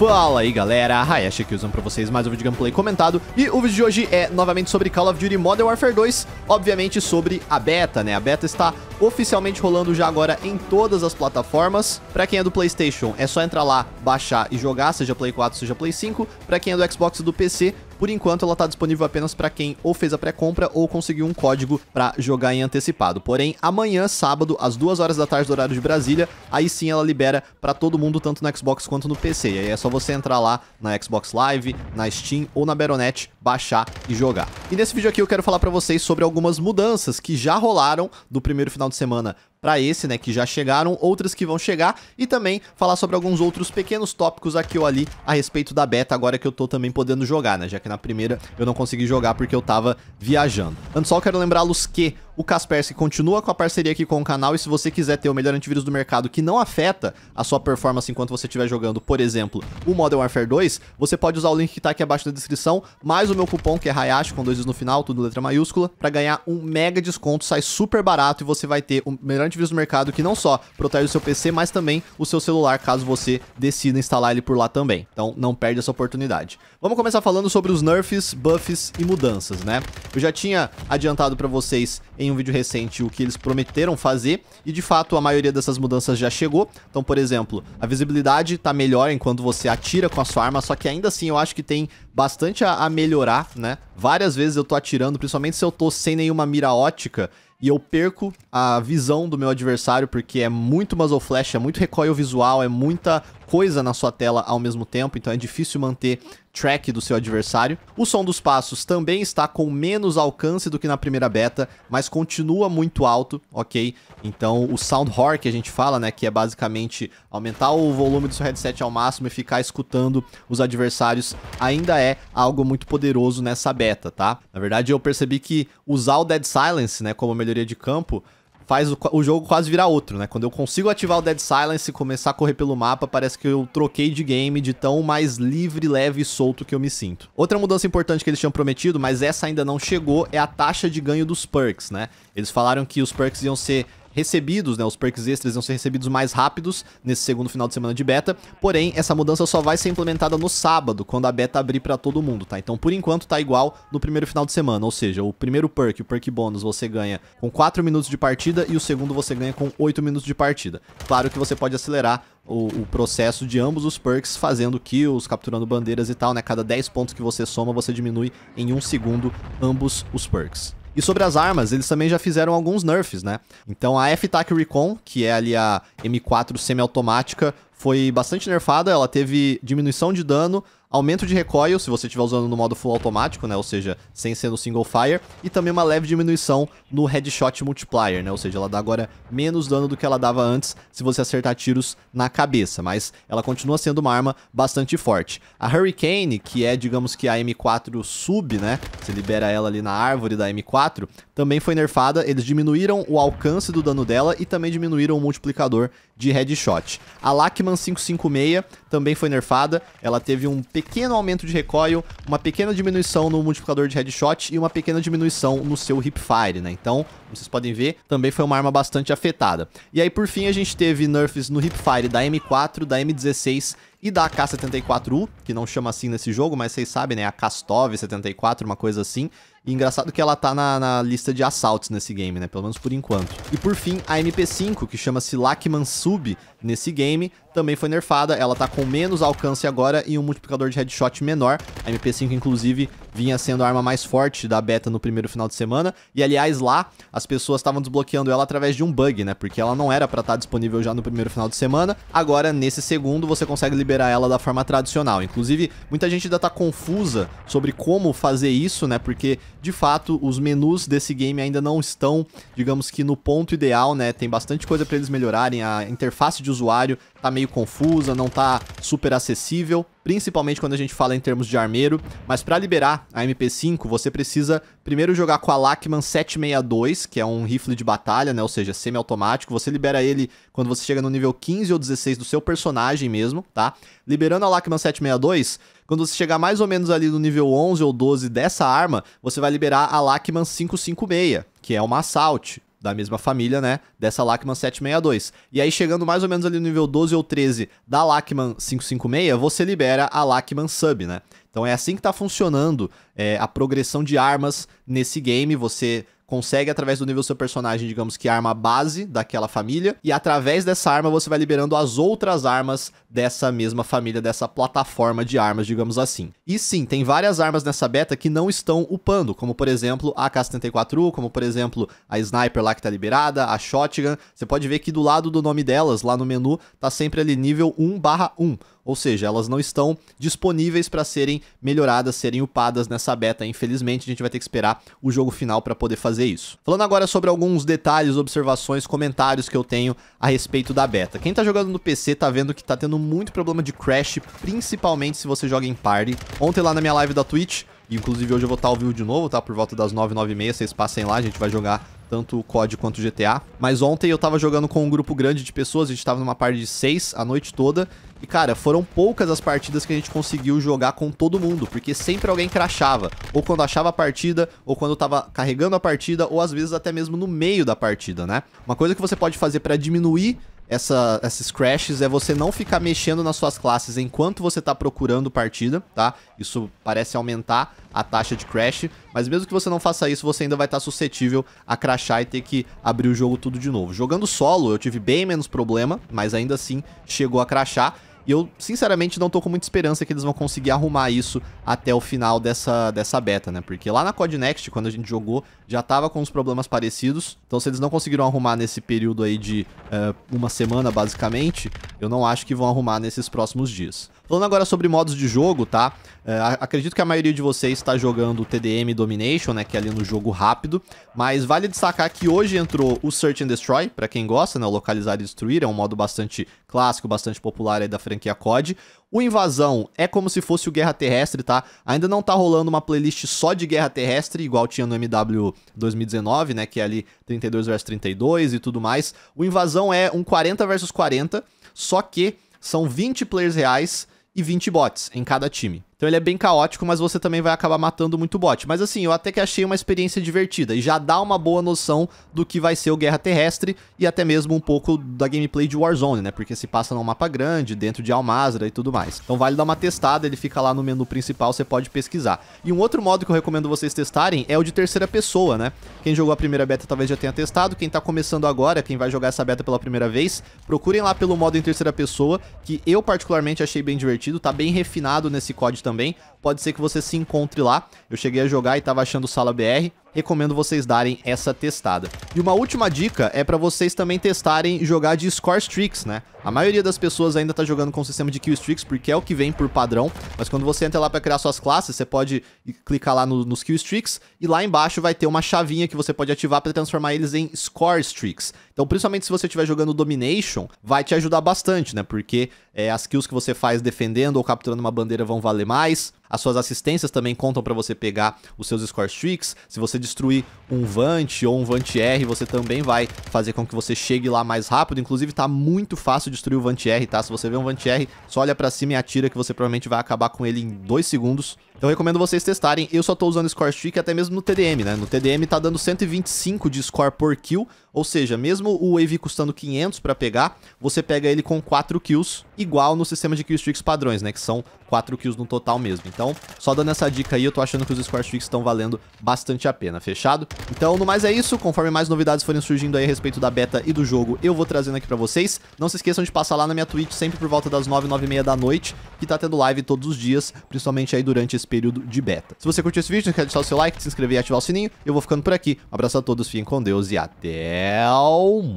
Fala aí galera, Hayashi aqui usando pra vocês mais um vídeo gameplay comentado E o vídeo de hoje é novamente sobre Call of Duty Modern Warfare 2 Obviamente sobre a beta, né? A beta está oficialmente rolando já agora em todas as plataformas Pra quem é do Playstation é só entrar lá, baixar e jogar, seja Play 4, seja Play 5 Pra quem é do Xbox e do PC por enquanto, ela está disponível apenas para quem ou fez a pré-compra ou conseguiu um código para jogar em antecipado. Porém, amanhã, sábado, às 2 horas da tarde do horário de Brasília, aí sim ela libera para todo mundo, tanto no Xbox quanto no PC. E aí é só você entrar lá na Xbox Live, na Steam ou na Baronet, baixar e jogar. E nesse vídeo aqui eu quero falar para vocês sobre algumas mudanças que já rolaram do primeiro final de semana para esse, né, que já chegaram, outras que vão chegar e também falar sobre alguns outros pequenos tópicos aqui ou ali a respeito da beta, agora que eu tô também podendo jogar, né, já que na primeira eu não consegui jogar porque eu tava viajando. Antes só quero lembrá-los que o Kaspersky continua com a parceria aqui com o canal e se você quiser ter o melhor antivírus do mercado que não afeta a sua performance enquanto você estiver jogando, por exemplo, o Modern Warfare 2, você pode usar o link que tá aqui abaixo da descrição, mais o meu cupom que é Hayashi, com dois no final, tudo letra maiúscula, para ganhar um mega desconto, sai super barato e você vai ter o melhor antivírus do mercado que não só protege o seu PC, mas também o seu celular, caso você decida instalar ele por lá também. Então não perde essa oportunidade. Vamos começar falando sobre os nerfs, buffs e mudanças, né? Eu já tinha adiantado para vocês em um vídeo recente o que eles prometeram fazer, e de fato a maioria dessas mudanças já chegou. Então, por exemplo, a visibilidade tá melhor enquanto você atira com a sua arma, só que ainda assim eu acho que tem bastante a, a melhorar, né? Várias vezes eu tô atirando, principalmente se eu tô sem nenhuma mira ótica, e eu perco a visão do meu adversário, porque é muito muzzle flash, é muito recoil visual, é muita coisa na sua tela ao mesmo tempo, então é difícil manter track do seu adversário. O som dos passos também está com menos alcance do que na primeira beta, mas continua muito alto, ok? Então o sound horror que a gente fala, né, que é basicamente aumentar o volume do seu headset ao máximo e ficar escutando os adversários, ainda é algo muito poderoso nessa beta, tá? Na verdade eu percebi que usar o Dead Silence, né, como melhoria de campo, faz o, o, jogo quase virar outro, né? Quando eu consigo ativar o Dead Silence e começar a correr pelo mapa, parece que eu troquei de game de tão mais livre, leve e solto que eu me sinto. Outra mudança importante que eles tinham prometido, mas essa ainda não chegou, é a taxa de ganho dos perks, né? Eles falaram que os perks iam ser recebidos, né? Os perks extras vão ser recebidos mais rápidos nesse segundo final de semana de beta. Porém, essa mudança só vai ser implementada no sábado, quando a beta abrir para todo mundo, tá? Então, por enquanto, tá igual no primeiro final de semana. Ou seja, o primeiro perk, o perk bônus, você ganha com 4 minutos de partida e o segundo você ganha com 8 minutos de partida. Claro que você pode acelerar o, o, processo de ambos os perks, fazendo kills, capturando bandeiras e tal, né? Cada 10 pontos que você soma, você diminui em um segundo ambos os perks. E sobre as armas, eles também já fizeram alguns nerfs, né? Então a F-Tac Recon, que é ali a M4 semiautomática, foi bastante nerfada, ela teve diminuição de dano, aumento de recoil, se você estiver usando no modo full automático, né, ou seja, sem ser no single fire, e também uma leve diminuição no headshot multiplier, né, ou seja, ela dá agora menos dano do que ela dava antes se você acertar tiros na cabeça, mas ela continua sendo uma arma bastante forte. A Hurricane, que é, digamos que a M4 sub, né, você libera ela ali na árvore da M4, também foi nerfada, eles diminuíram o alcance do dano dela e também diminuíram o multiplicador de headshot. A Lachman 556 também foi nerfada, ela teve um pequeno aumento de recoil, uma pequena diminuição no multiplicador de headshot e uma pequena diminuição no seu hipfire, né? Então, vocês podem ver, também foi uma arma bastante afetada. E aí, por fim, a gente teve nerfs no hipfire da M4, da M16 e da AK-74U, que não chama assim nesse jogo, mas vocês sabem, né? A Kastov 74, uma coisa assim. E engraçado que ela tá na, na, lista de assaltos nesse game, né? Pelo menos por enquanto. E por fim, a MP5, que chama-se Lachman Sub nesse game, também foi nerfada. Ela tá com menos alcance agora e um multiplicador de headshot menor. A MP5, inclusive, vinha sendo a arma mais forte da beta no primeiro final de semana. E aliás, lá as pessoas estavam desbloqueando ela através de um bug, né? Porque ela não era para estar tá disponível já no primeiro final de semana. Agora, nesse segundo, você consegue liberar ela da forma tradicional. Inclusive, muita gente ainda tá confusa sobre como fazer isso, né? Porque de fato, os menus desse game ainda não estão, digamos que no ponto ideal, né? Tem bastante coisa para eles melhorarem, a interface de usuário tá meio confusa, não tá super acessível principalmente quando a gente fala em termos de armeiro, mas para liberar a MP5 você precisa primeiro jogar com a Lachman 762, que é um rifle de batalha, né, ou seja, semiautomático, você libera ele quando você chega no nível 15 ou 16 do seu personagem mesmo, tá? Liberando a Lachman 762, quando você chegar mais ou menos ali no nível 11 ou 12 dessa arma, você vai liberar a Lachman 556, que é uma assault, da mesma família, né? Dessa Lachman 762. E aí, chegando mais ou menos ali no nível 12 ou 13 da Lachman 556, você libera a Lachman Sub, né? Então é assim que tá funcionando é, a progressão de armas nesse game. Você consegue, através do nível do seu personagem, digamos que a arma base daquela família, e através dessa arma você vai liberando as outras armas dessa mesma família, dessa plataforma de armas, digamos assim. E sim, tem várias armas nessa beta que não estão upando, como por exemplo a k 74 u como por exemplo a Sniper lá que tá liberada, a Shotgun. Você pode ver que do lado do nome delas, lá no menu, tá sempre ali nível 1 barra 1 ou seja, elas não estão disponíveis para serem melhoradas, serem upadas nessa beta. Infelizmente, a gente vai ter que esperar o jogo final para poder fazer isso. Falando agora sobre alguns detalhes, observações, comentários que eu tenho a respeito da beta. Quem tá jogando no PC tá vendo que tá tendo muito problema de crash, principalmente se você joga em party. Ontem lá na minha live da Twitch, Inclusive hoje eu vou estar tá ao vivo de novo, tá? Por volta das 9, 9 e meia, vocês passem lá, a gente vai jogar tanto o COD quanto o GTA. Mas ontem eu tava jogando com um grupo grande de pessoas, a gente tava numa parte de seis a noite toda. E, cara, foram poucas as partidas que a gente conseguiu jogar com todo mundo, porque sempre alguém crachava. Ou quando achava a partida, ou quando tava carregando a partida, ou às vezes até mesmo no meio da partida, né? Uma coisa que você pode fazer para diminuir essa, esses crashes é você não ficar mexendo nas suas classes enquanto você está procurando partida, tá? Isso parece aumentar a taxa de crash, mas mesmo que você não faça isso, você ainda vai estar tá suscetível a crashar e ter que abrir o jogo tudo de novo. Jogando solo, eu tive bem menos problema, mas ainda assim chegou a crashar. E eu, sinceramente, não tô com muita esperança que eles vão conseguir arrumar isso até o final dessa, dessa beta, né? Porque lá na CodeNext, quando a gente jogou, já tava com uns problemas parecidos. Então, se eles não conseguiram arrumar nesse período aí de uh, uma semana, basicamente, eu não acho que vão arrumar nesses próximos dias. Falando agora sobre modos de jogo, tá? É, acredito que a maioria de vocês está jogando TDM Domination, né? Que é ali no jogo rápido. Mas vale destacar que hoje entrou o Search and Destroy, para quem gosta, né? O Localizar e Destruir é um modo bastante clássico, bastante popular aí da franquia COD. O Invasão é como se fosse o Guerra Terrestre, tá? Ainda não tá rolando uma playlist só de Guerra Terrestre, igual tinha no MW 2019, né? Que é ali 32 versus 32 e tudo mais. O Invasão é um 40 versus 40, só que são 20 players reais e 20 bots em cada time. Então ele é bem caótico, mas você também vai acabar matando muito bot. Mas assim, eu até que achei uma experiência divertida e já dá uma boa noção do que vai ser o Guerra Terrestre e até mesmo um pouco da gameplay de Warzone, né? Porque se passa num mapa grande, dentro de Almazra e tudo mais. Então vale dar uma testada, ele fica lá no menu principal, você pode pesquisar. E um outro modo que eu recomendo vocês testarem é o de terceira pessoa, né? Quem jogou a primeira beta talvez já tenha testado, quem tá começando agora, quem vai jogar essa beta pela primeira vez, procurem lá pelo modo em terceira pessoa, que eu particularmente achei bem divertido, tá bem refinado nesse código também também. Pode ser que você se encontre lá. Eu cheguei a jogar e tava achando sala BR, recomendo vocês darem essa testada. E uma última dica é para vocês também testarem jogar de Score Streaks, né? A maioria das pessoas ainda tá jogando com o sistema de Kill Streaks porque é o que vem por padrão, mas quando você entra lá para criar suas classes, você pode clicar lá no, nos Kill Streaks e lá embaixo vai ter uma chavinha que você pode ativar para transformar eles em Score Streaks. Então, principalmente se você estiver jogando Domination, vai te ajudar bastante, né? Porque é, as kills que você faz defendendo ou capturando uma bandeira vão valer mais, as suas assistências também contam para você pegar os seus score streaks. Se você destruir um Vant ou um Vant R, você também vai fazer com que você chegue lá mais rápido. Inclusive, tá muito fácil destruir o Vant R, tá? Se você vê um Vant R, só olha para cima e atira que você provavelmente vai acabar com ele em dois segundos. Então, eu recomendo vocês testarem. Eu só tô usando Score Streak até mesmo no TDM, né? No TDM tá dando 125 de score por kill, ou seja, mesmo o Wave custando 500 para pegar, você pega ele com 4 kills, igual no sistema de killstreaks padrões, né? Que são 4 kills no total mesmo. Então, só dando essa dica aí, eu tô achando que os Square estão valendo bastante a pena, fechado? Então, no mais é isso. Conforme mais novidades forem surgindo aí a respeito da beta e do jogo, eu vou trazendo aqui pra vocês. Não se esqueçam de passar lá na minha Twitch sempre por volta das 9, 9 e meia da noite que tá tendo live todos os dias, principalmente aí durante esse período de beta. Se você curtiu esse vídeo, não quer deixar o seu like, se inscrever e ativar o sininho. Eu vou ficando por aqui. Um abraço a todos, fiquem com Deus e até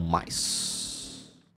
mais.